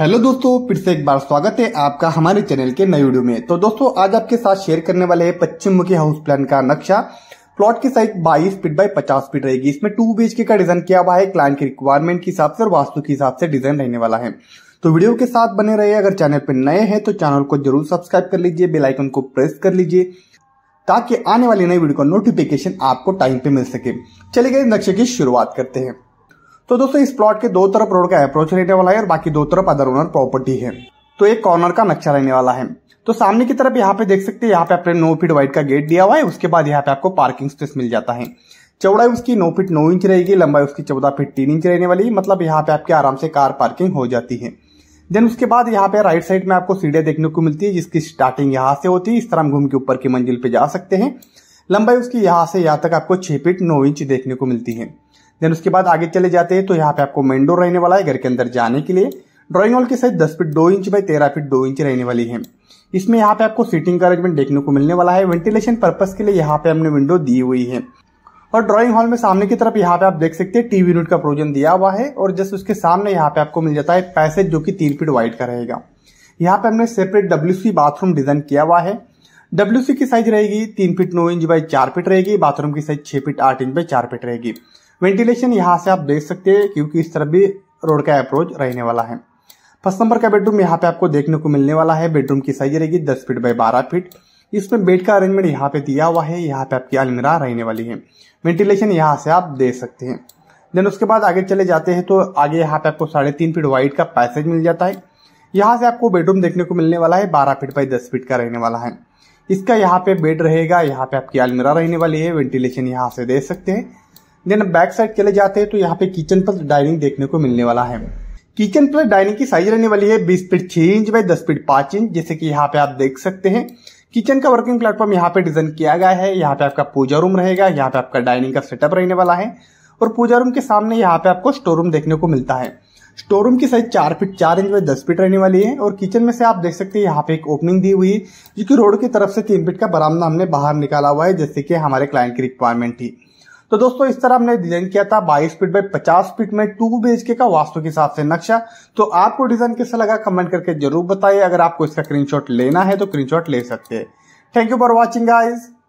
hello दोस्तों फिर से एक बार स्वागत है आपका हमारे चैनल के नए वीडियो में तो दोस्तों आज आपके साथ शेयर करने वाले हैं पश्चिम मुखी हाउस प्लान का नक्शा प्लॉट की साइज 22 फीट बाय 50 फीट रहेगी इसमें टू बीएचके का डिजाइन किया हुआ है क्लाइंट की रिक्वायरमेंट के हिसाब से और वास्तु के हिसाब से डिजाइन रहने वाला है तो वीडियो के साथ बने रहे अगर चैनल पर नए हैं तो चैनल को जरूर सब्सक्राइब कर लीजिए बेलाइकन को प्रेस कर लीजिए ताकि आने वाली नई वीडियो का नोटिफिकेशन आपको टाइम पे मिल सके चलिए गए नक्शे की शुरुआत करते हैं तो दोस्तों इस प्लॉट के दो तरफ रोड का अप्रोच रहने वाला है और बाकी दो तरफ अदर ओनर प्रॉपर्टी है तो एक कॉर्नर का नक्शा रहने वाला है तो सामने की तरफ यहाँ पे देख सकते हैं यहाँ पे आपने नौ फीट वाइड का गेट दिया हुआ है उसके बाद यहाँ पे आपको पार्किंग स्पेस मिल जाता है चौड़ाई उसकी नौ फीट नौ इंच रहेगी लंबाई उसकी चौदह फीट तीन इंच रहने वाली मतलब यहाँ पे आपके आराम से कार पार्किंग हो जाती है देन उसके बाद यहाँ पे राइट साइड में आपको सीढ़े देखने को मिलती है जिसकी स्टार्टिंग यहाँ से होती है इस तरह हम घूम के ऊपर की मंजिल पे जा सकते हैं लंबाई उसकी यहाँ से यहाँ तक आपको छह फीट नौ इंच देखने को मिलती है देन उसके बाद आगे चले जाते हैं तो यहाँ पे आपको मेन डोर रहने वाला है घर के अंदर जाने के लिए ड्रॉइंग हॉल की साइज दस फीट दो इंच बाई तेरह फीट दो इंच रहने वाली है इसमें यहाँ पे आपको सीटिंग का अरेंजमेंट देखने को मिलने वाला है वेंटिलेशन पर्पज के लिए यहाँ पे हमने विंडो दी हुई है और ड्राइंग हॉल में सामने की तरफ यहाँ पे आप देख सकते हैं टीवी यूनिट का प्रोजन दिया हुआ है और जस्ट उसके सामने यहाँ पे आपको मिल जाता है पैसेज जो कि तीन फीट वाइड का रहेगा यहाँ पे हमने सेपरेट डब्ल्यू बाथरूम डिजाइन किया हुआ है डब्ल्यू की साइज रहेगी तीन फीट नौ इंच बाई चार फीट रहेगी बाथरूम की साइज छह फीट आठ इंच बाई चार फीट रहेगी वेंटिलेशन यहाँ से आप देख सकते हैं क्योंकि इस तरफ भी रोड का अप्रोच रहने वाला है फर्स्ट नंबर का बेडरूम यहाँ पे आपको देखने को मिलने वाला है बेडरूम की साइज रहेगी दस फीट बाय बारह फीट इसमें बेड का अरेंजमेंट यहाँ पे दिया हुआ है यहाँ पे आपकी अलमिरा रहने वाली है वेंटिलेशन यहाँ से आप दे सकते हैं देन उसके बाद आगे चले जाते हैं तो आगे यहाँ पे आपको साढ़े तीन फीट वाइड का पैसेज मिल जाता है यहाँ से आपको बेडरूम देखने को मिलने वाला है बारह फीट बाई दस फीट का रहने वाला है इसका यहाँ पे बेड रहेगा यहाँ पे आपकी अलमिरा रहने वाली है वेंटिलेशन यहाँ से दे सकते हैं देन बैक साइड चले जाते हैं तो यहाँ पे किचन प्लस डाइनिंग देखने को मिलने वाला है किचन प्लस डाइनिंग की साइज रहने वाली है बीस फीट छह इंच बाई दस फीट पांच इंच जैसे कि यहाँ पे आप देख सकते हैं किचन का वर्किंग प्लेटफॉर्म यहाँ पे डिजाइन किया गया है यहाँ पे आपका पूजा रूम रहेगा यहाँ पे आपका डाइनिंग का सेटअप रहने वाला है और पूजा रूम के सामने यहाँ पे आपको स्टोर रूम देखने को मिलता है स्टोर रूम की साइज चार फीट चार इंच बाई दस फीट रहने वाली है और किचन में से आप देख सकते हैं यहाँ पे एक ओपनिंग दी हुई है जो कि रोड की तरफ से तीन फीट का बरामदा हमने बाहर निकाला हुआ है जैसे कि हमारे क्लाइंट की रिक्वायरमेंट थी तो दोस्तों इस तरह हमने डिजाइन किया था बाईस फीट बाई पचास फीट में टू बी एच के का वास्तु के हिसाब से नक्शा तो आपको डिजाइन कैसा लगा कमेंट करके जरूर बताइए अगर आपको इसका स्क्रीनशॉट लेना है तो स्क्रीनशॉट ले सकते हैं thank you for watching guys